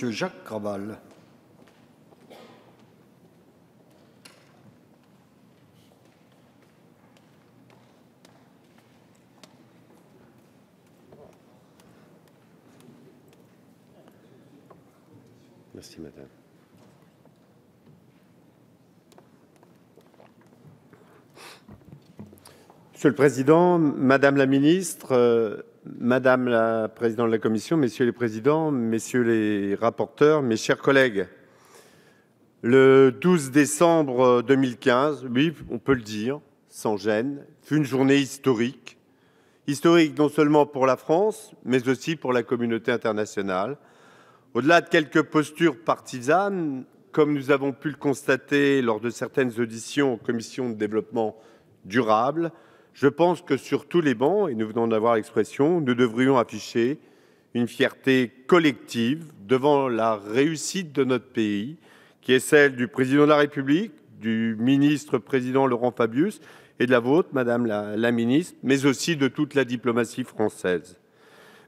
Monsieur Jacques Graval. Merci, madame. Monsieur le Président, Madame la Ministre, euh, Madame la présidente de la commission, messieurs les présidents, messieurs les rapporteurs, mes chers collègues, le 12 décembre 2015, oui, on peut le dire, sans gêne, fut une journée historique. Historique non seulement pour la France, mais aussi pour la communauté internationale. Au-delà de quelques postures partisanes, comme nous avons pu le constater lors de certaines auditions aux commission de développement durable, je pense que sur tous les bancs, et nous venons d'avoir l'expression, nous devrions afficher une fierté collective devant la réussite de notre pays, qui est celle du président de la République, du ministre-président Laurent Fabius et de la vôtre, Madame la, ministre, mais aussi de toute la diplomatie française.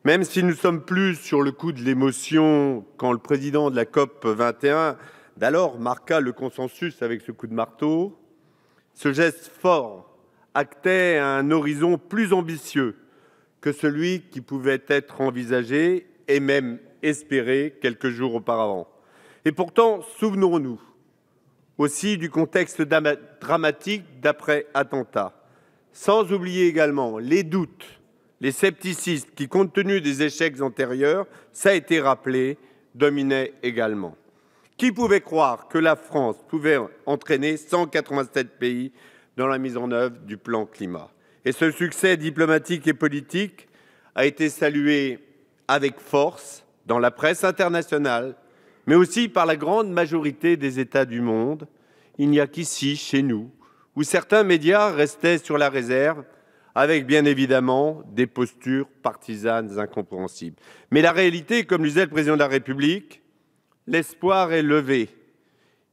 Même si nous sommes plus sur le coup de l'émotion quand le président de la COP 21 d'alors marqua le consensus avec ce coup de marteau, ce geste fort actait un horizon plus ambitieux que celui qui pouvait être envisagé et même espéré quelques jours auparavant. Et pourtant, souvenons-nous aussi du contexte dramatique d'après-attentat, sans oublier également les doutes, les scepticistes qui, compte tenu des échecs antérieurs, ça a été rappelé, dominaient également. Qui pouvait croire que la France pouvait entraîner 187 pays dans la mise en œuvre du plan climat. Et ce succès diplomatique et politique a été salué avec force dans la presse internationale, mais aussi par la grande majorité des États du monde. Il n'y a qu'ici, chez nous, où certains médias restaient sur la réserve, avec bien évidemment des postures partisanes incompréhensibles. Mais la réalité, comme le disait le président de la République, l'espoir est levé.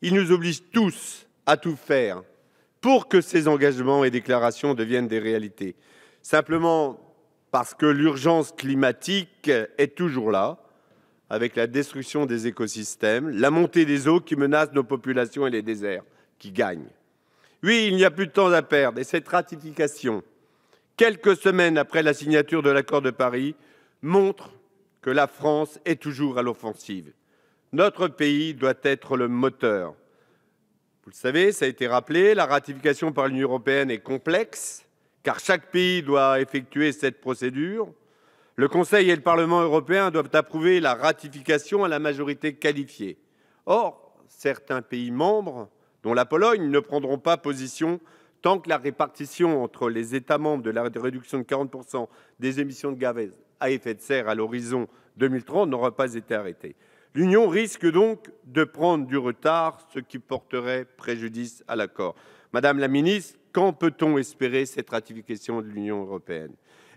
Il nous oblige tous à tout faire pour que ces engagements et déclarations deviennent des réalités. Simplement parce que l'urgence climatique est toujours là, avec la destruction des écosystèmes, la montée des eaux qui menacent nos populations et les déserts qui gagnent. Oui, il n'y a plus de temps à perdre et cette ratification, quelques semaines après la signature de l'accord de Paris, montre que la France est toujours à l'offensive. Notre pays doit être le moteur vous le savez, ça a été rappelé, la ratification par l'Union européenne est complexe, car chaque pays doit effectuer cette procédure. Le Conseil et le Parlement européen doivent approuver la ratification à la majorité qualifiée. Or, certains pays membres, dont la Pologne, ne prendront pas position tant que la répartition entre les États membres de la réduction de 40% des émissions de gaz à effet de serre à l'horizon 2030 n'aura pas été arrêtée. L'Union risque donc de prendre du retard, ce qui porterait préjudice à l'accord. Madame la ministre, quand peut-on espérer cette ratification de l'Union européenne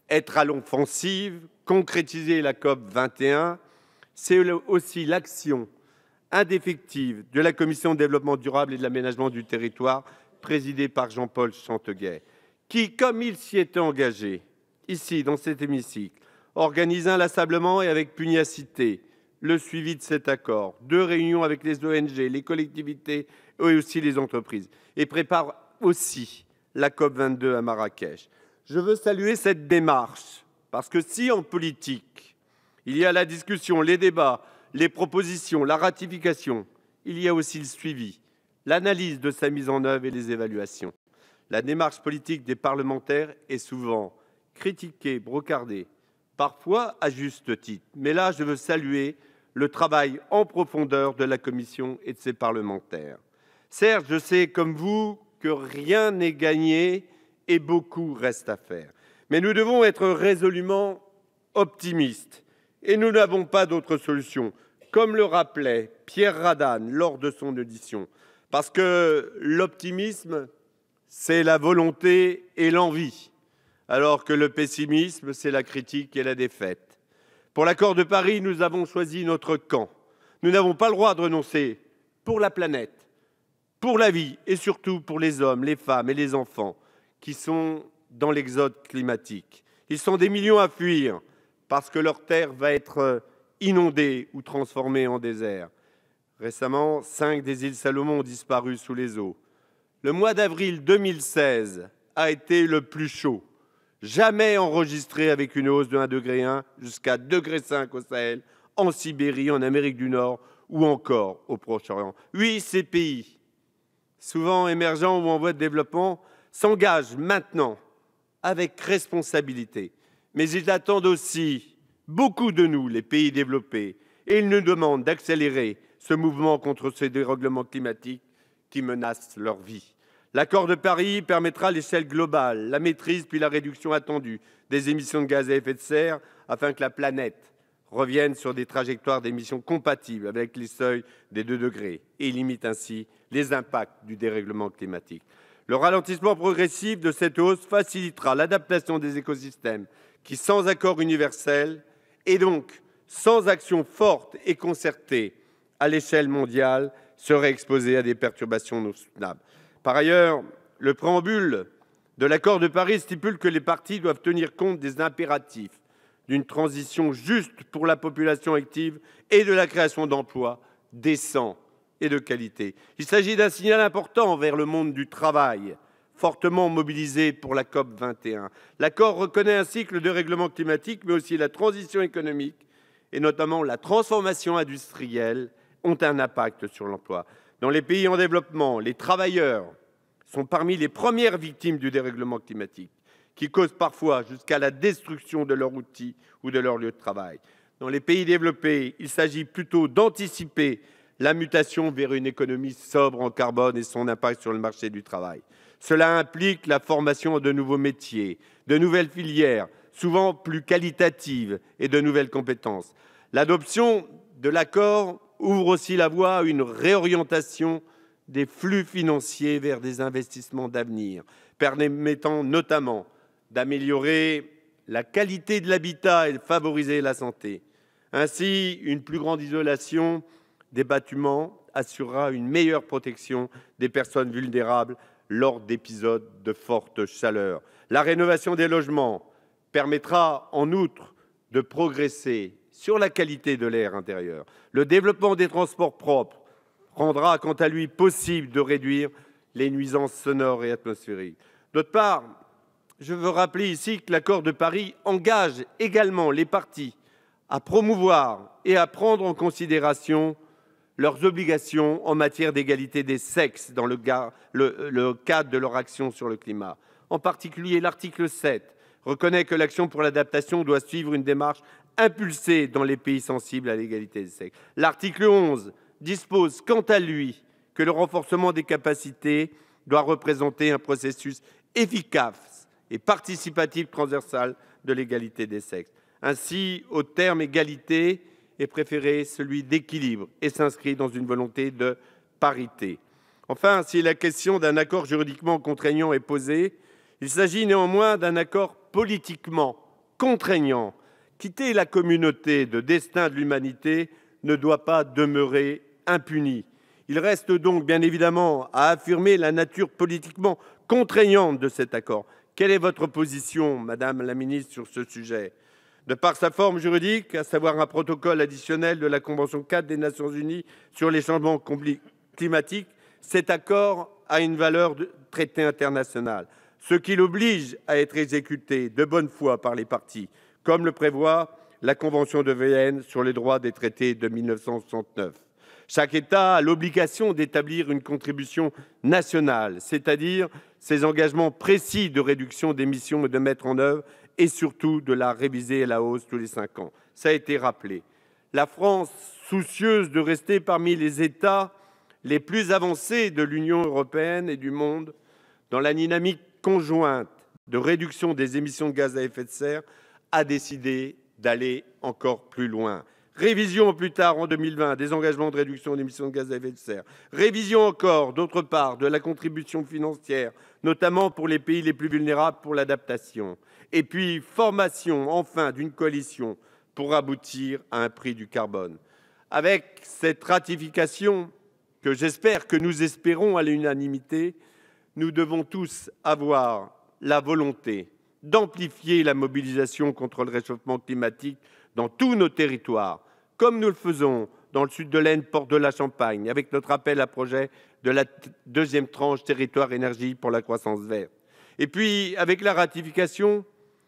Être à l'offensive, concrétiser la COP 21, c'est aussi l'action indéfective de la Commission du développement durable et de l'aménagement du territoire, présidée par Jean-Paul Chanteguet, qui, comme il s'y était engagé, ici, dans cet hémicycle, organise inlassablement et avec pugnacité le suivi de cet accord, deux réunions avec les ONG, les collectivités et aussi les entreprises, et prépare aussi la COP22 à Marrakech. Je veux saluer cette démarche, parce que si en politique, il y a la discussion, les débats, les propositions, la ratification, il y a aussi le suivi, l'analyse de sa mise en œuvre et les évaluations. La démarche politique des parlementaires est souvent critiquée, brocardée, parfois à juste titre. Mais là, je veux saluer le travail en profondeur de la Commission et de ses parlementaires. Certes, je sais comme vous que rien n'est gagné et beaucoup reste à faire. Mais nous devons être résolument optimistes et nous n'avons pas d'autre solution, comme le rappelait Pierre Radan lors de son audition. Parce que l'optimisme, c'est la volonté et l'envie, alors que le pessimisme, c'est la critique et la défaite. Pour l'accord de Paris, nous avons choisi notre camp. Nous n'avons pas le droit de renoncer pour la planète, pour la vie et surtout pour les hommes, les femmes et les enfants qui sont dans l'exode climatique. Ils sont des millions à fuir parce que leur terre va être inondée ou transformée en désert. Récemment, cinq des îles Salomon ont disparu sous les eaux. Le mois d'avril 2016 a été le plus chaud jamais enregistré avec une hausse de 1 degré jusqu'à 2,5 degrés au Sahel, en Sibérie, en Amérique du Nord ou encore au Proche-Orient. Oui, ces pays, souvent émergents ou en voie de développement, s'engagent maintenant avec responsabilité. Mais ils attendent aussi beaucoup de nous, les pays développés, et ils nous demandent d'accélérer ce mouvement contre ces dérèglements climatiques qui menacent leur vie. L'accord de Paris permettra l'échelle globale, la maîtrise puis la réduction attendue des émissions de gaz à effet de serre afin que la planète revienne sur des trajectoires d'émissions compatibles avec les seuils des 2 degrés et limite ainsi les impacts du dérèglement climatique. Le ralentissement progressif de cette hausse facilitera l'adaptation des écosystèmes qui, sans accord universel et donc sans action forte et concertée à l'échelle mondiale, seraient exposés à des perturbations non soutenables. Par ailleurs, le préambule de l'accord de Paris stipule que les parties doivent tenir compte des impératifs d'une transition juste pour la population active et de la création d'emplois décents et de qualité. Il s'agit d'un signal important vers le monde du travail, fortement mobilisé pour la COP 21. L'accord reconnaît un cycle de règlement climatique, mais aussi la transition économique et notamment la transformation industrielle ont un impact sur l'emploi. Dans les pays en développement, les travailleurs sont parmi les premières victimes du dérèglement climatique, qui cause parfois jusqu'à la destruction de leurs outils ou de leur lieu de travail. Dans les pays développés, il s'agit plutôt d'anticiper la mutation vers une économie sobre en carbone et son impact sur le marché du travail. Cela implique la formation de nouveaux métiers, de nouvelles filières, souvent plus qualitatives, et de nouvelles compétences. L'adoption de l'accord ouvre aussi la voie à une réorientation des flux financiers vers des investissements d'avenir, permettant notamment d'améliorer la qualité de l'habitat et de favoriser la santé. Ainsi, une plus grande isolation des bâtiments assurera une meilleure protection des personnes vulnérables lors d'épisodes de forte chaleur. La rénovation des logements permettra en outre de progresser sur la qualité de l'air intérieur. Le développement des transports propres rendra quant à lui possible de réduire les nuisances sonores et atmosphériques. D'autre part, je veux rappeler ici que l'accord de Paris engage également les parties à promouvoir et à prendre en considération leurs obligations en matière d'égalité des sexes dans le, cadre de leur action sur le climat. En particulier, l'article 7 reconnaît que l'action pour l'adaptation doit suivre une démarche impulsé dans les pays sensibles à l'égalité des sexes. L'article 11 dispose quant à lui que le renforcement des capacités doit représenter un processus efficace et participatif transversal de l'égalité des sexes. Ainsi, au terme égalité est préféré celui d'équilibre et s'inscrit dans une volonté de parité. Enfin, si la question d'un accord juridiquement contraignant est posée, il s'agit néanmoins d'un accord politiquement contraignant Quitter la communauté de destin de l'humanité ne doit pas demeurer impuni. Il reste donc bien évidemment à affirmer la nature politiquement contraignante de cet accord. Quelle est votre position, Madame la Ministre, sur ce sujet de par sa forme juridique, à savoir un protocole additionnel de la Convention 4 des Nations Unies sur les changements climatiques, cet accord a une valeur de traité international, ce qui l'oblige à être exécuté de bonne foi par les parties comme le prévoit la Convention de Vienne sur les droits des traités de 1969. Chaque État a l'obligation d'établir une contribution nationale, c'est-à-dire ses engagements précis de réduction d'émissions et de mettre en œuvre, et surtout de la réviser à la hausse tous les cinq ans. Ça a été rappelé. La France, soucieuse de rester parmi les États les plus avancés de l'Union européenne et du monde, dans la dynamique conjointe de réduction des émissions de gaz à effet de serre, a décidé d'aller encore plus loin. Révision plus tard en 2020 des engagements de réduction d'émissions de gaz à effet de serre. Révision encore, d'autre part, de la contribution financière, notamment pour les pays les plus vulnérables pour l'adaptation. Et puis, formation, enfin, d'une coalition pour aboutir à un prix du carbone. Avec cette ratification, que j'espère, que nous espérons à l'unanimité, nous devons tous avoir la volonté d'amplifier la mobilisation contre le réchauffement climatique dans tous nos territoires, comme nous le faisons dans le sud de l'Aisne, porte de la Champagne, avec notre appel à projet de la deuxième tranche territoire énergie pour la croissance verte. Et puis, avec la ratification,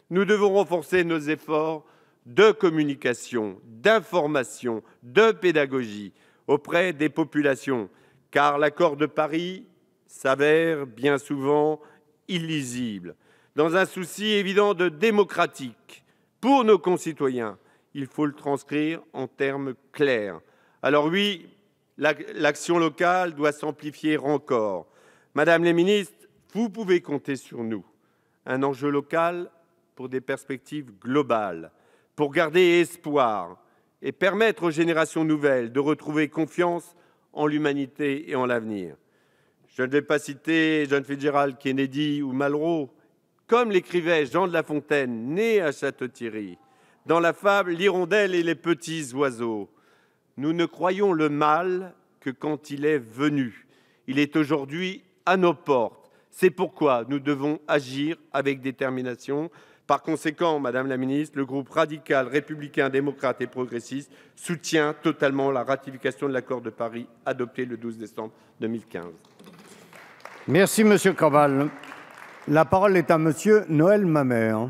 nous devons renforcer nos efforts de communication, d'information, de pédagogie auprès des populations, car l'accord de Paris s'avère bien souvent illisible. Dans un souci évident de démocratique pour nos concitoyens, il faut le transcrire en termes clairs. Alors oui, l'action locale doit s'amplifier encore. Madame les ministres, vous pouvez compter sur nous. Un enjeu local pour des perspectives globales, pour garder espoir et permettre aux générations nouvelles de retrouver confiance en l'humanité et en l'avenir. Je ne vais pas citer John Fitzgerald Kennedy ou Malraux, comme l'écrivait Jean de La Fontaine, né à Château-Thierry, dans la fable L'hirondelle et les petits oiseaux. Nous ne croyons le mal que quand il est venu. Il est aujourd'hui à nos portes. C'est pourquoi nous devons agir avec détermination. Par conséquent, Madame la Ministre, le groupe radical, républicain, démocrate et progressiste soutient totalement la ratification de l'accord de Paris adopté le 12 décembre 2015. Merci, Monsieur Caval. La parole est à monsieur Noël Mamère.